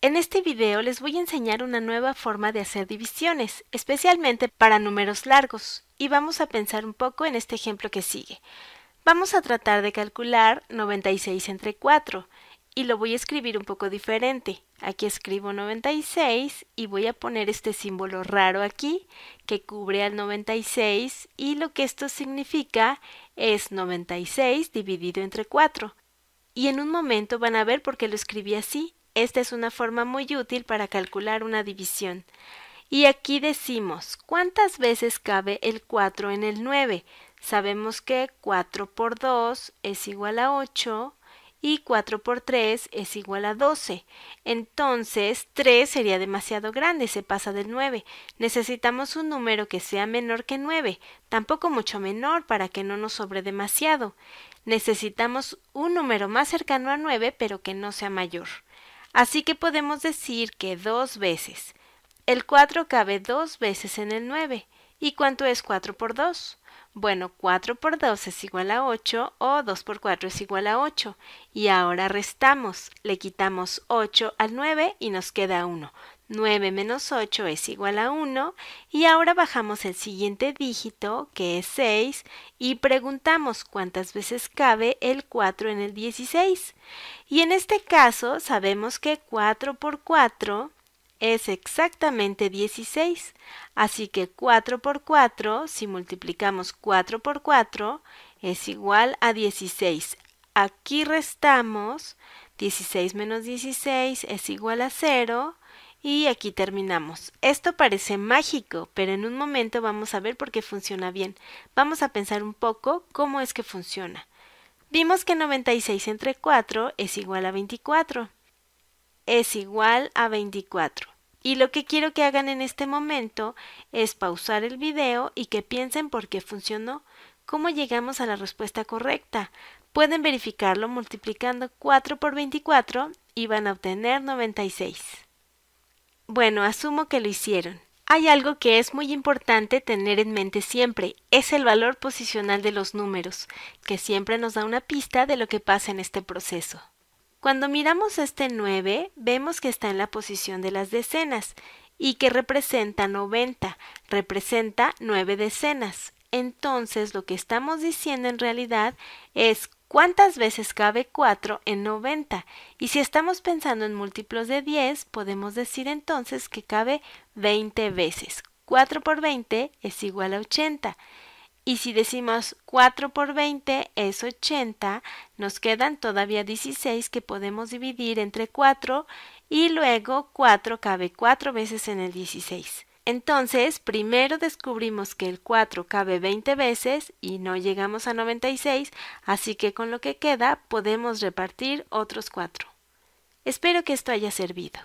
En este video les voy a enseñar una nueva forma de hacer divisiones, especialmente para números largos, y vamos a pensar un poco en este ejemplo que sigue. Vamos a tratar de calcular 96 entre 4, y lo voy a escribir un poco diferente. Aquí escribo 96 y voy a poner este símbolo raro aquí que cubre al 96 y lo que esto significa es 96 dividido entre 4. Y en un momento van a ver por qué lo escribí así. Esta es una forma muy útil para calcular una división. Y aquí decimos, ¿cuántas veces cabe el 4 en el 9? Sabemos que 4 por 2 es igual a 8 y 4 por 3 es igual a 12. Entonces 3 sería demasiado grande, se pasa del 9. Necesitamos un número que sea menor que 9, tampoco mucho menor para que no nos sobre demasiado. Necesitamos un número más cercano a 9 pero que no sea mayor. Así que podemos decir que dos veces. El 4 cabe dos veces en el 9. ¿Y cuánto es 4 por 2? Bueno, 4 por 2 es igual a 8 o 2 por 4 es igual a 8. Y ahora restamos, le quitamos 8 al 9 y nos queda 1. 9 menos 8 es igual a 1 y ahora bajamos el siguiente dígito que es 6 y preguntamos cuántas veces cabe el 4 en el 16. Y en este caso sabemos que 4 por 4 es exactamente 16, así que 4 por 4, si multiplicamos 4 por 4, es igual a 16. Aquí restamos 16 menos 16 es igual a 0 y aquí terminamos. Esto parece mágico, pero en un momento vamos a ver por qué funciona bien. Vamos a pensar un poco cómo es que funciona. Vimos que 96 entre 4 es igual a 24. Es igual a 24. Y lo que quiero que hagan en este momento es pausar el video y que piensen por qué funcionó, cómo llegamos a la respuesta correcta. Pueden verificarlo multiplicando 4 por 24 y van a obtener 96. Bueno, asumo que lo hicieron. Hay algo que es muy importante tener en mente siempre, es el valor posicional de los números, que siempre nos da una pista de lo que pasa en este proceso. Cuando miramos este 9, vemos que está en la posición de las decenas y que representa 90, representa 9 decenas. Entonces, lo que estamos diciendo en realidad es ¿Cuántas veces cabe 4 en 90? Y si estamos pensando en múltiplos de 10, podemos decir entonces que cabe 20 veces. 4 por 20 es igual a 80. Y si decimos 4 por 20 es 80, nos quedan todavía 16 que podemos dividir entre 4 y luego 4 cabe 4 veces en el 16. Entonces, primero descubrimos que el 4 cabe 20 veces y no llegamos a 96, así que con lo que queda podemos repartir otros 4. Espero que esto haya servido.